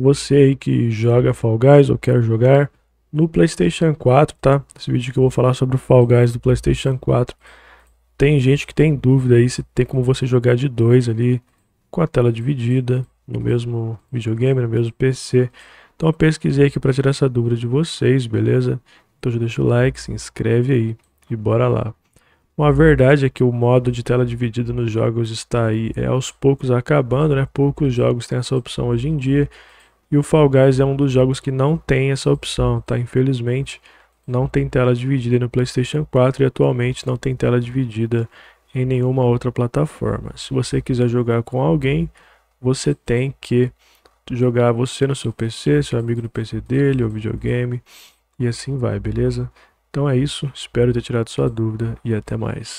você aí que joga Fall Guys ou quer jogar no PlayStation 4, tá? Esse vídeo que eu vou falar sobre o Fall Guys do PlayStation 4. Tem gente que tem dúvida aí se tem como você jogar de dois ali com a tela dividida no mesmo videogame, no mesmo PC. Então eu pesquisei aqui para tirar essa dúvida de vocês, beleza? Então já deixa o like, se inscreve aí e bora lá. Uma verdade é que o modo de tela dividida nos jogos está aí é, aos poucos acabando, né? Poucos jogos têm essa opção hoje em dia. E o Fall Guys é um dos jogos que não tem essa opção, tá? Infelizmente, não tem tela dividida no PlayStation 4 e atualmente não tem tela dividida em nenhuma outra plataforma. Se você quiser jogar com alguém, você tem que jogar você no seu PC, seu amigo no PC dele, ou videogame, e assim vai, beleza? Então é isso, espero ter tirado sua dúvida e até mais.